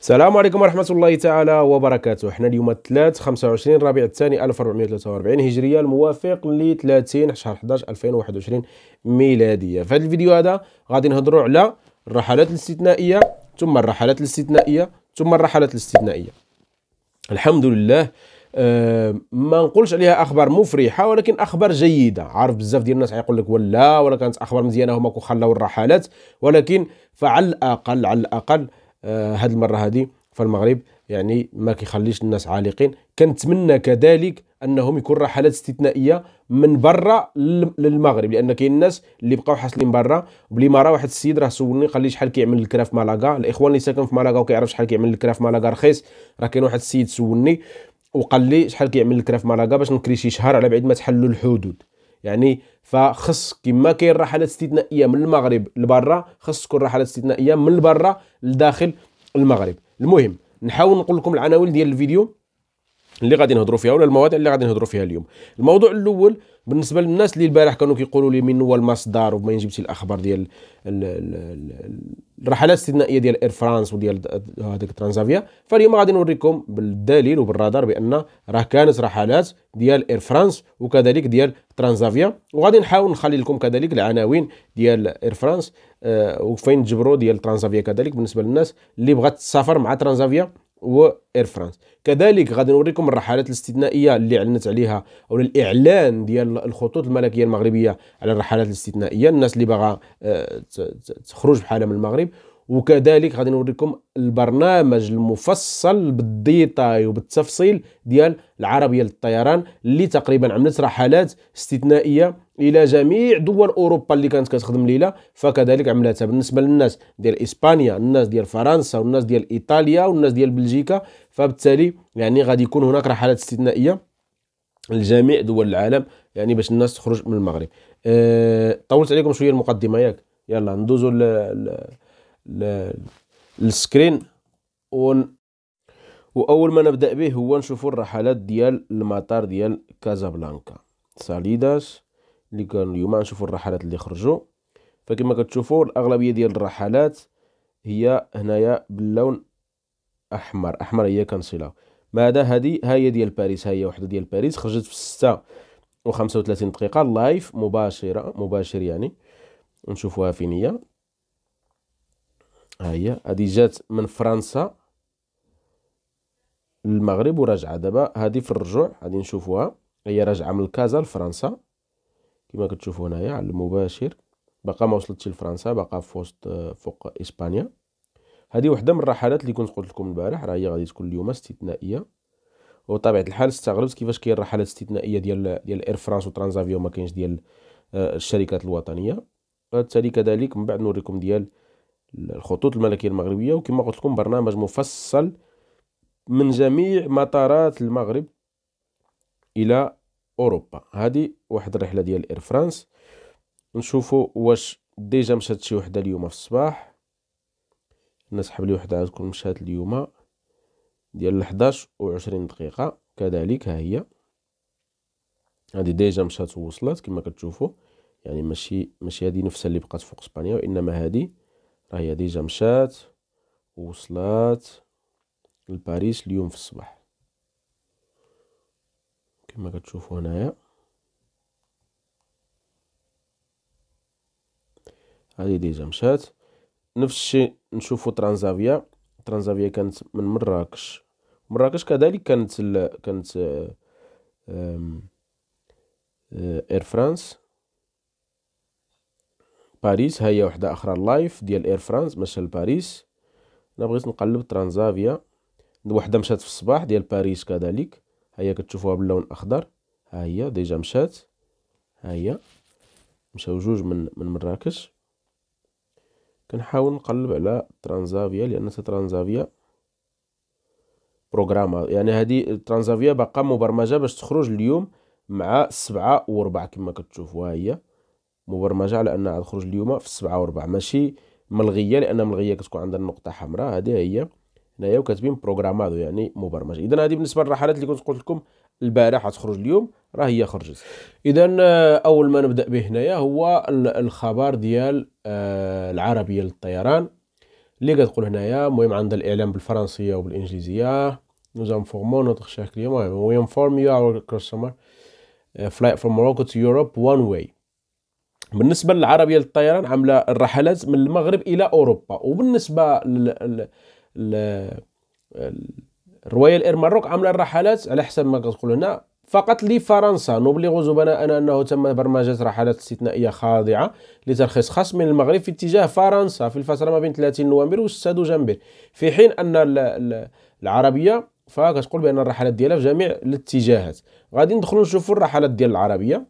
السلام عليكم ورحمة الله تعالى وبركاته احنا اليوم الثلاث 25 ربيع الثاني 1443 هجرية الموافق ل 30 شهر 11 2021 ميلادية في هذا الفيديو هذا غادي نهضروا على الرحلات الاستثنائية ثم الرحلات الاستثنائية ثم الرحلات الاستثنائية الحمد لله أه ما نقولش عليها اخبار مفرحه ولكن اخبار جيده عارف بزاف ديال الناس يقول لك ولا ولا كانت اخبار مزيانه هما كو خلاو الرحلات ولكن فعلى الاقل على الاقل هذه آه، المره هذه فالمغرب يعني ما كيخليش الناس عالقين كنتمنى كذلك انهم يكون راه حالات استثنائيه من برا للمغرب لان كاين الناس اللي بقاو حاصلين برا بلي راه واحد السيد راه سولني قال لي شحال كيعمل الكرا في مالاغا الاخوان اللي ساكن في مالاغا وكيعرف شحال كيعمل الكرا في مالاغا رخيص راه كاين واحد السيد سولني وقال لي شحال كيعمل الكرا في مالاغا باش نكري شي شهر على بعد ما تحلوا الحدود يعني فخص كما كاين رحلات استثنائيه من المغرب لبرا خص تكون رحلات استثنائيه من برا لداخل المغرب المهم نحاول نقول لكم العناوين ديال الفيديو اللي غادي نهضروا فيها ولا المواضيع اللي غادي نهضروا فيها اليوم الموضوع الاول بالنسبه للناس اللي البارح كانوا كيقولوا لي من هو المصدر وما جبتي الاخبار ديال الرحلات الاستثنائيه ديال اير فرانس وديال هذاك ترانزافيا فاليوم غادي نوريكم بالدليل وبالرادار بان راه كانت رحلات ديال اير فرانس وكذلك ديال ترانزافيا وغادي نحاول نخلي لكم كذلك العناوين ديال اير آه، فرانس وفين تجبروا ديال ترانزافيا كذلك بالنسبه للناس اللي بغات تسافر مع ترانزافيا واير فرانس كذلك غادي نوريكم الرحلات الاستثنائيه اللي اعلنت عليها او الاعلان ديال الخطوط الملكيه المغربيه على الرحلات الاستثنائيه الناس اللي باغا آه، تخرج بحالها من المغرب وكذلك غادي نوريكم البرنامج المفصل بالديتاي وبالتفصيل ديال العربيه للطيران اللي تقريبا عملت رحلات استثنائيه الى جميع دول اوروبا اللي كانت كتخدم ليله فكذلك عملتها بالنسبه للناس ديال اسبانيا الناس ديال فرنسا والناس ديال ايطاليا والناس ديال بلجيكا فبالتالي يعني غادي يكون هناك رحلات استثنائيه لجميع دول العالم يعني باش الناس تخرج من المغرب أه طولت عليكم شويه المقدمه ياك يلا ندوزو السكرين ون واول ما نبدا به هو نشوفو الرحلات ديال المطار ديال كازابلانكا ساليداس اللي كان اليوم نشوفوا الرحلات اللي خرجوا فكما كتشوفوا الاغلبيه ديال الرحلات هي هنايا باللون احمر احمر هي كنصيلاو ماذا هذه ها هي ديال باريس ها هي وحده ديال باريس خرجت في 6 و 35 دقيقه لايف مباشره مباشر يعني نشوفوها فين هي ها هي هذه جات من فرنسا للمغرب وراجعه دابا هذه في الرجوع غادي نشوفوها هي راجعه من كازا لفرنسا كما كتشوفوا هنايا على المباشر باقا ما وصلتش لفرنسا باقا في وسط فوق اسبانيا هذه وحده من الرحلات اللي كنت قلت لكم البارح راه هي غادي تكون اليوم استثنائيه وطبيعه الحال استغربت كيفاش كاين رحلات استثنائيه ديال ديال اير فرانس وترانزافيو ما كاينش ديال آه، الشركات الوطنيه بالتالي كذلك من بعد نوريكم ديال الخطوط الملكية المغربية وكما قلت لكم برنامج مفصل من جميع مطارات المغرب إلى أوروبا هذه واحد الرحلة ديال إير فرانس نشوفوا واش ديجا مشات شي وحدة اليوم في الصباح نسحب لي وحدة تكون مشات اليوم ديال 11 و 20 دقيقة كذلك ها هي هذه ديجا مشات ووصلت كما كتشوفوا يعني ماشي ماشي هذه نفسها اللي بقات فوق اسبانيا وانما هذه هي ديجا مشات وصلات لباريس اليوم في الصباح كما كتشوفوا هنايا هذه ديجا مشات نفس الشيء نشوفوا ترانزافيا ترانزافيا كانت من مراكش مراكش كذلك كانت ال... كانت اير فرانس آه، باريس هي وحده اخرى لايف ديال اير فرانس مشى لباريس انا بغيت نقلب ترانزافيا وحده مشات في الصباح ديال باريس كذلك هي كتشوفوها باللون الاخضر ها هي ديجا مشات ها هي مشاو جوج من من مراكش كنحاول نقلب على ترانزافيا لان ترانزافيا بروغراما يعني هذه ترانزافيا باقا مبرمجه باش تخرج اليوم مع السبعة وربع كما كتشوفوا ها هي مبرمجه على انها تخرج اليوم في السبعة وربع ماشي ملغيه لان ملغيه كتكون عندها النقطه حمراء هذه هي هنايا وكاتبين بروغرامادو يعني مبرمج اذا هذه بالنسبه للرحلات اللي كنت قلت لكم البارح غتخرج اليوم راه هي خرجت اذا آه، اول ما نبدا به هنايا هو الخبر ديال آه، العربيه للطيران اللي كتقول هنايا المهم عندها الاعلام بالفرنسيه وبالانجليزيه nous informons notre cher client we inform you our customer euh, flight from Morocco to Europe one way بالنسبه للعربيه للطيران عامله الرحلات من المغرب الى اوروبا وبالنسبه لل رويال اير ماروك عامله الرحلات على حسب ما كتقول هنا فقط لفرنسا نبلغ أنا انه تم برمجه رحلات استثنائيه خاضعه لترخيص خاص من المغرب في اتجاه فرنسا في الفتره ما بين 30 نوفمبر و 6 دجنبر في حين ان العربيه فكتقول بان الرحلات ديالها في جميع الاتجاهات غادي ندخلوا نشوفوا الرحلات ديال العربيه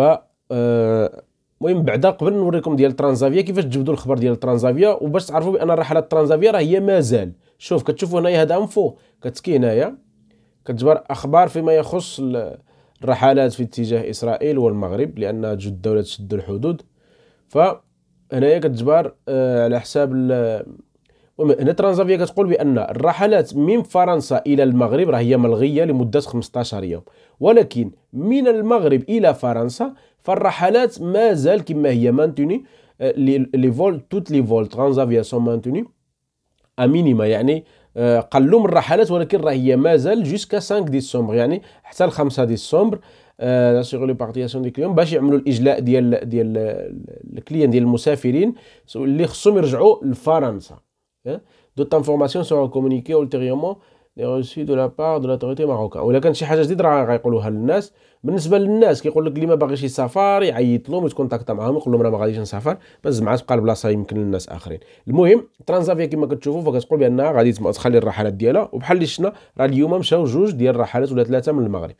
آه، المهم بعدا قبل نوريكم ديال ترانزافيا كيفاش تجبدوا الخبر ديال ترانزافيا وباش تعرفوا بان رحله ترانزافيا راه هي مازال شوف كتشوفوا هنايا هذا انفو كتكي هنايا كتجبر اخبار فيما يخص الرحلات في اتجاه اسرائيل والمغرب لان جد الدوله تشد الحدود فهنايا كتجبر آه، على حساب هنا ترانزافيا كتقول بان الرحلات من فرنسا الى المغرب راه هي ملغيه لمده 15 يوم ولكن من المغرب الى فرنسا فالرحلات مازال كما هي مانتوني آه، لي فول توت لي فول ترانزافيا سون مانتوني امينيما يعني آه، قلوا من الرحلات ولكن راه هي مازال جوسكا 5 ديسمبر يعني حتى ل 5 ديسمبر سيغ لي بارتياسيون دي كليون باش يعملوا الاجلاء ديال ديال الكليان ديال المسافرين اللي خصهم يرجعوا لفرنسا Hein? D'autres informations seront communiquées ultérieurement reçu de la part de l'autorité marocaine ولا كان شي حاجه جديده راه غيقولوها للناس بالنسبه للناس كيقول لك اللي ما باغيش يسافر يعيط لهم يتكونتاكتا معاهم يقول لهم راه ما غاديش نسافر بس مع تبقى البلاصه يمكن للناس اخرين المهم ترانزافيا كما كتشوفوا فكتقول بانها غادي تخلي الرحلات ديالها وبحال اللي شفنا راه اليوم مشاو جوج ديال الرحلات ولا ثلاثه من المغرب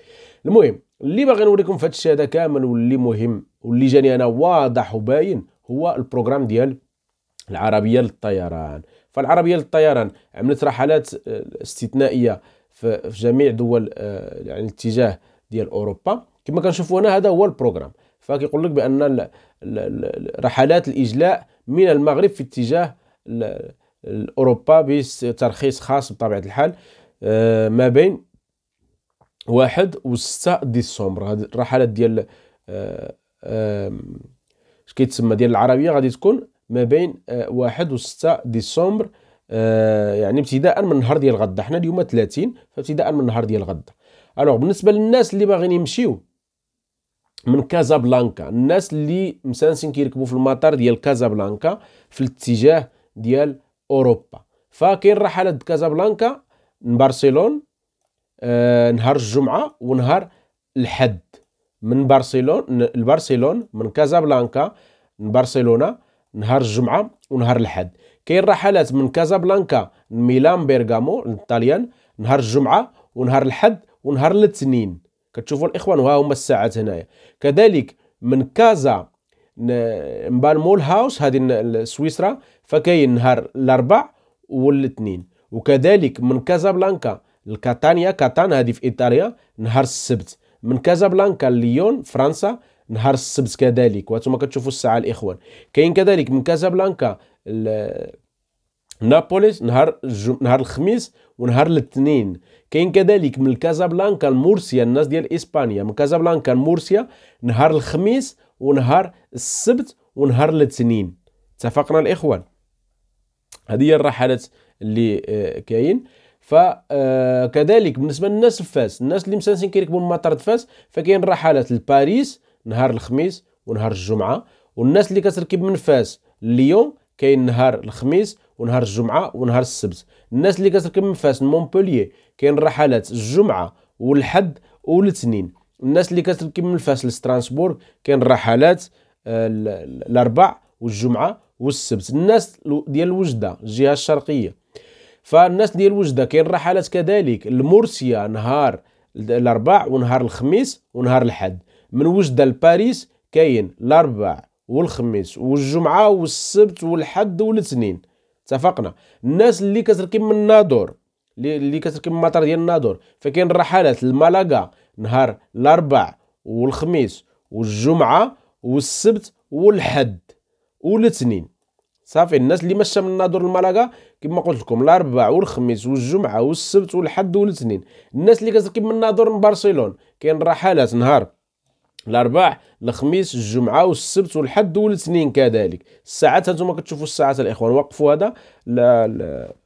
المهم اللي باغي نوريكم في هذا الشيء هذا كامل واللي مهم واللي جاني انا واضح وباين هو البروغرام ديال العربيه للطيران فالعربية للطيران عملت رحلات آه، استثنائية في جميع دول آه، يعني الاتجاه ديال أوروبا كما كنشوفوا هنا هذا هو البروغرام فكيقول لك بأن رحلات الإجلاء من المغرب في اتجاه أوروبا بترخيص خاص بطبيعة الحال آه، ما بين واحد و 6 ديسمبر هذه الرحلات ديال اش كيتسمى ديال العربيه غادي تكون ما بين آه، واحد وستة ديسمبر آه، يعني ابتداء من النهار ديال غدا حنا اليوم 30 فابتداء من النهار ديال غدا الوغ بالنسبه للناس اللي باغيين يمشيو من كازابلانكا الناس اللي مسانسين كيركبوا في المطار ديال كازابلانكا في الاتجاه ديال اوروبا فكاين رحلات كازابلانكا من برشلون آه، نهار الجمعه ونهار الحد من برشلون لبرشلون من كازابلانكا من برشلونه نهار الجمعه ونهار الحد كاين رحلات من كازابلانكا لميلان بيرغامو الطاليان نهار الجمعه ونهار الحد ونهار الاثنين كتشوفوا الاخوان ها هما الساعات هنايا كذلك من كازا مبان مول هاوس هذه سويسرا فكاين نهار الاربع والاثنين وكذلك من كازابلانكا لكاتانيا كاتان هذه في ايطاليا نهار السبت من كازابلانكا ليون فرنسا نهار السبت كذلك وانتم كتشوفوا الساعه الاخوان كاين كذلك من كازابلانكا نابوليس نهار الجم... نهار الخميس ونهار الاثنين كاين كذلك من كازابلانكا لمورسيا الناس ديال اسبانيا من كازابلانكا لمورسيا نهار الخميس ونهار السبت ونهار الاثنين اتفقنا الاخوان هذه هي الرحلات اللي آه، كاين فكذلك آه، بالنسبه للناس في فاس الناس اللي مسانسين كيركبوا المطار فاس فكاين رحلات لباريس نهار الخميس ونهار الجمعه والناس اللي كتركب من فاس ليون كاين نهار الخميس ونهار الجمعه ونهار السبت الناس اللي كتركب من فاس لمونبوليي كاين رحلات الجمعه والحد والاثنين الناس اللي كتركب من فاس لستراسبورغ كاين رحلات آه، الاربع والجمعه والسبت الناس ديال وجده الجهه الشرقيه فالناس ديال وجده كاين رحلات كذلك لمورسيا نهار الاربع ونهار الخميس ونهار الحد من وجده لباريس كاين الاربع والخميس والجمعه والسبت والحد والاثنين اتفقنا الناس اللي كتركب من نادور اللي كتركب من المطار ديال نادور فكاين الرحلات لمالاكا نهار الاربع والخميس والجمعه والسبت والحد والاثنين صافي الناس اللي مشى من نادور لمالاكا كما قلت لكم الاربع والخميس والجمعه والسبت والحد والاثنين الناس اللي كتركب من نادور لبرشلونه كاين رحلات نهار الاربعاء الخميس الجمعه والسبت والحد والاثنين كذلك الساعات هانتوما كتشوفوا الساعات الاخوان وقفوا هذا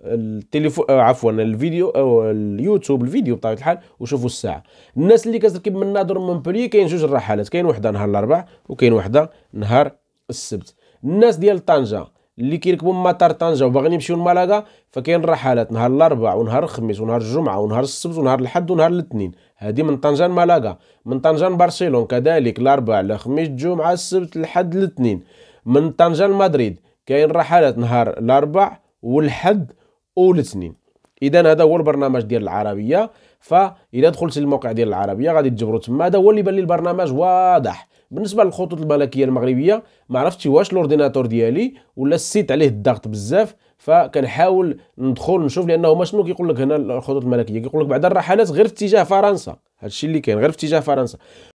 التليفون آه، عفوا الفيديو او آه، اليوتيوب الفيديو بطبيعه الحال وشوفوا الساعه الناس اللي كتركب من نادر بري كاين جوج الرحلات كاين وحده نهار الاربعاء وكاين وحده نهار السبت الناس ديال طنجه اللي كيركبوا مطار طنجه وباغيين يمشيو لملاقا فكاين رحلات نهار الاربعاء ونهار الخميس ونهار الجمعه ونهار السبت ونهار الاحد ونهار الاثنين هذه من طنجه لملاقا من طنجه لبرشلونه كذلك الاربعاء الخميس الجمعه السبت الاحد الاثنين من طنجه لمدريد كاين رحلات نهار الاربعاء والحد والاثنين اذا هذا هو البرنامج ديال العربيه فاذا دخلت للموقع ديال العربيه غادي تجبروا تما هذا هو اللي بان لي البرنامج واضح بالنسبه للخطوط الملكيه المغربيه ما عرفتش واش لورديناتور ديالي ولا السيت عليه الضغط بزاف فكنحاول ندخل نشوف لانه ما شنو كيقول لك هنا الخطوط الملكيه كيقول لك بعد الرحلات غير في اتجاه فرنسا هادشي اللي كاين غير في اتجاه فرنسا